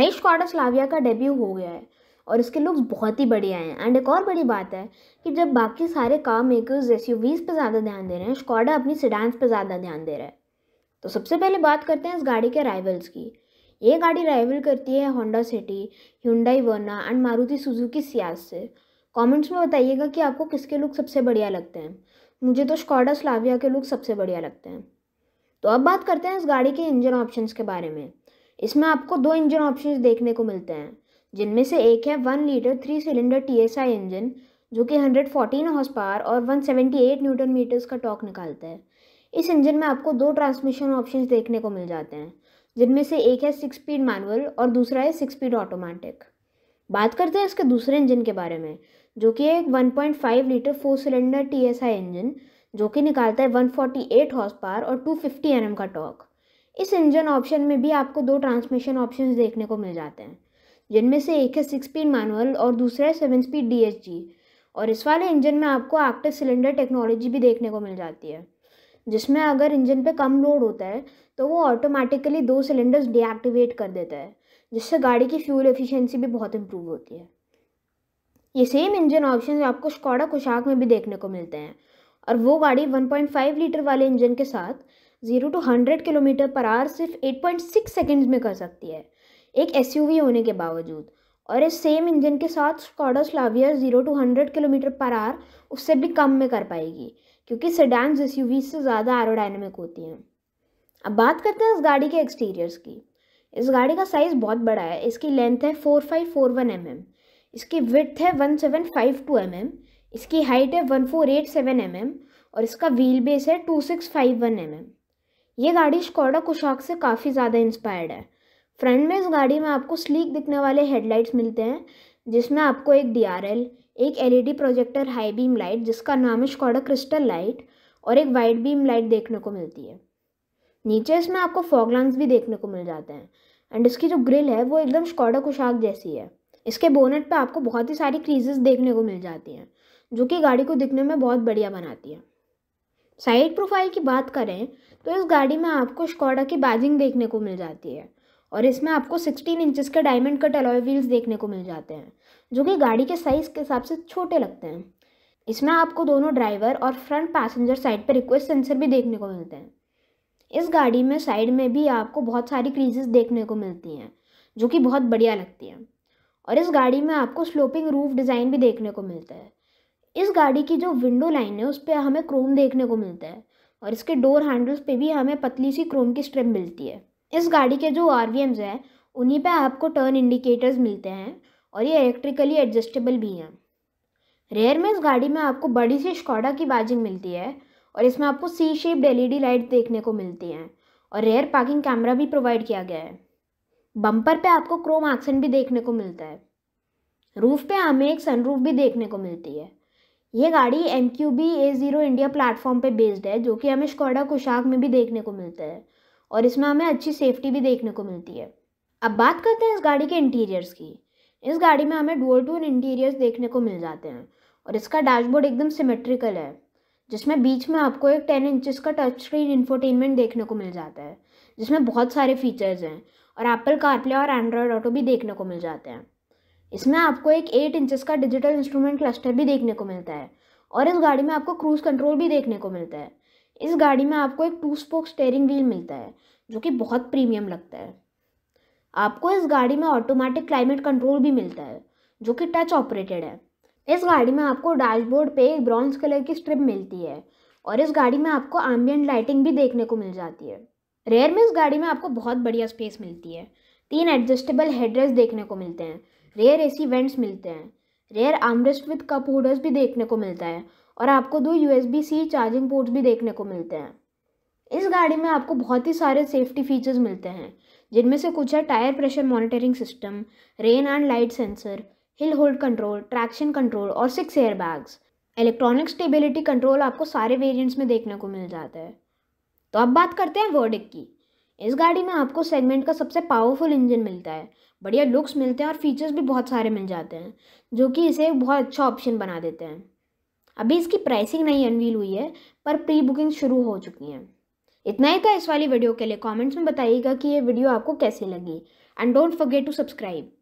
next quarter Slavia का debut हो गया है और इसके लुक्स बहुत ही बढ़िया हैं एंड एक और बड़ी बात है कि जब बाकी सारे कार मेकर्स एस यू पर ज़्यादा ध्यान दे रहे हैं स्कॉडा अपनी सिडांस पर ज़्यादा ध्यान दे रहा है तो सबसे पहले बात करते हैं इस गाड़ी के राइवल्स की ये गाड़ी राइवल करती है Honda City Hyundai Verna and Maruti Suzuki Ciaz से कॉमेंट्स में बताइएगा कि आपको किसके लुक सबसे बढ़िया लगते हैं मुझे तो स्कॉडा स्लाविया के लुक सबसे बढ़िया लगते हैं तो अब बात करते हैं इस गाड़ी के इंजन ऑप्शंस के बारे में इसमें आपको दो इंजन ऑप्शन देखने को मिलते हैं जिनमें से एक है one litre three cylinder T S I engine जो कि हंड्रेड फोर्टीन हॉर्स पावर और one seventy eight newton metres का टॉक निकालता है इस इंजन में आपको दो ट्रांसमिशन ऑप्शंस देखने को मिल जाते हैं जिनमें से एक है सिक्स स्पीड मैनुअल और दूसरा है सिक्स स्पीड ऑटोमेटिक बात करते हैं इसके दूसरे इंजन के बारे में जो कि एक five litre four cylinder T engine जो कि निकालता है वन एट हॉर्स पावर और 250 एम का टॉक इस इंजन ऑप्शन में भी आपको दो ट्रांसमिशन ऑप्शन देखने को मिल जाते हैं जिनमें से एक है सिक्स स्पीड मैनुअल और दूसरा है सेवन स्पीड डी और इस वाले इंजन में आपको एक्टिव सिलेंडर टेक्नोलॉजी भी देखने को मिल जाती है जिसमें अगर इंजन पे कम लोड होता है तो वो ऑटोमेटिकली दो सिलेंडर्स डीएक्टिवेट कर देता है जिससे गाड़ी की फ्यूल एफिशिएंसी भी बहुत इंप्रूव होती है ये सेम इंजन ऑप्शन आपको स्कॉडा कुशाक में भी देखने को मिलते हैं और वो गाड़ी 1.5 लीटर वाले इंजन के साथ zero to hundred kilometre per hour सिर्फ एट पॉइंट सिक्स सेकेंड्स में कर सकती है एक एस होने के बावजूद और इस सेम इंजन के साथ Skoda Slavia zero to hundred kilometre per hour उससे भी कम में कर पाएगी क्योंकि सेडान्स एस से ज़्यादा एरोडाइनमिक होती हैं अब बात करते हैं इस गाड़ी के एक्सटीरियर्स की इस गाड़ी का साइज़ बहुत बड़ा है इसकी लेंथ है four five four one M M इसकी विथ है one seven five two M M इसकी हाइट है one four eight seven M M और इसका व्हील बेस है two six five one M M ये गाड़ी स्कॉडा कुशाक से काफ़ी ज़्यादा इंस्पायर्ड है फ्रंट में इस गाड़ी में आपको स्लीक दिखने वाले हेडलाइट्स मिलते हैं जिसमें आपको एक डी एक LED projector high beam light जिसका नाम है स्कॉडा क्रिस्टल लाइट और एक वाइट बीम लाइट देखने को मिलती है नीचे इसमें आपको फॉगलैंग्स भी देखने को मिल जाते हैं एंड इसकी जो ग्रिल है वो एकदम स्कॉडा कुशाक जैसी है इसके बोनेट पे आपको बहुत ही सारी क्रीजेस देखने को मिल जाती हैं जो कि गाड़ी को दिखने में बहुत बढ़िया बनाती है साइड प्रोफाइल की बात करें तो इस गाड़ी में आपको स्कॉडा की बैजिंग देखने को मिल जाती है और इसमें आपको 16 इंचेस के डायमंड कट अलॉय व्हील्स देखने को मिल जाते हैं जो कि गाड़ी के साइज़ के हिसाब से छोटे लगते हैं इसमें आपको दोनों ड्राइवर और फ्रंट पैसेंजर साइड पर रिक्वेस्ट सेंसर भी देखने को मिलते हैं इस गाड़ी में साइड में भी आपको बहुत सारी क्रीजेस देखने को मिलती हैं जो कि बहुत बढ़िया लगती हैं और इस गाड़ी में आपको स्लोपिंग रूफ डिज़ाइन भी देखने को मिलता है इस गाड़ी की जो विंडो लाइन है उस पर हमें क्रोम देखने को मिलता है और इसके डोर हैंडल्स पे भी हमें पतली सी क्रोम की स्ट्रिप मिलती है इस गाड़ी के जो आर हैं उन्हीं पर आपको टर्न इंडिकेटर्स मिलते हैं और ये इलेक्ट्रिकली एडजस्टेबल भी हैं रेयर में इस गाड़ी में आपको बड़ी सी स्कॉडा की बाजिंग मिलती है और इसमें आपको सी शेप्ड डी लाइट देखने को मिलती हैं और रेयर पार्किंग कैमरा भी प्रोवाइड किया गया है बम्पर पे आपको क्रोम एक्सेंट भी देखने को मिलता है रूफ पे हमें एक सनरूफ भी देखने को मिलती है ये गाड़ी M Q B A zero India platform पे बेस्ड है जो कि हमें स्कॉडा कुशाक में भी देखने को मिलता है और इसमें हमें अच्छी सेफ्टी भी देखने को मिलती है अब बात करते हैं इस गाड़ी के इंटीरियर्स की इस गाड़ी में हमें डुअल टून इंटीरियर्स देखने को मिल जाते हैं और इसका डैशबोर्ड एकदम सिमेट्रिकल है जिसमें बीच में आपको एक टेन इंचेस का टच स्क्रीन इंफोटेनमेंट देखने को मिल जाता है जिसमें बहुत सारे फीचर्स हैं और एप्पल कारप्ले और एंड्रॉयड ऑटो भी देखने को मिल जाते हैं इसमें आपको एक एट इंचज का डिजिटल इंस्ट्रूमेंट क्लस्टर भी देखने को मिलता है और इस गाड़ी में आपको क्रूज़ कंट्रोल भी देखने को मिलता है इस गाड़ी में आपको एक टू स्पोक स्टेयरिंग व्हील मिलता है जो कि बहुत प्रीमियम लगता है आपको इस गाड़ी में ऑटोमेटिक क्लाइमेट कंट्रोल भी मिलता है जो कि टच ऑपरेटेड है इस गाड़ी में आपको डैशबोर्ड पे एक ब्रॉन्ज कलर की स्ट्रिप मिलती है और इस गाड़ी में आपको एम्बियंट लाइटिंग भी देखने को मिल जाती है रेयर में इस गाड़ी में आपको बहुत बढ़िया स्पेस मिलती है तीन एडजस्टेबल हेडरेस्ट देखने को मिलते हैं रेयर एसी वेंट्स मिलते हैं rear armrest with cup holders भी देखने को मिलता है और आपको दो यू सी चार्जिंग पोर्ट्स भी देखने को मिलते हैं इस गाड़ी में आपको बहुत ही सारे सेफ्टी फीचर्स मिलते हैं जिनमें से कुछ है tyre pressure monitoring system rain and light sensor hill hold control traction control और six air bags electronic stability control आपको सारे वेरिएंट्स में देखने को मिल जाता है तो अब बात करते हैं वर्डिक की इस गाड़ी में आपको सेगमेंट का सबसे पावरफुल इंजन मिलता है बढ़िया लुक्स मिलते हैं और फीचर्स भी बहुत सारे मिल जाते हैं जो कि इसे बहुत अच्छा ऑप्शन बना देते हैं अभी इसकी प्राइसिंग नहीं अनवील हुई है पर प्री बुकिंग शुरू हो चुकी हैं इतना ही था इस वाली वीडियो के लिए कमेंट्स में बताइएगा कि ये वीडियो आपको कैसी लगी and don't forget to subscribe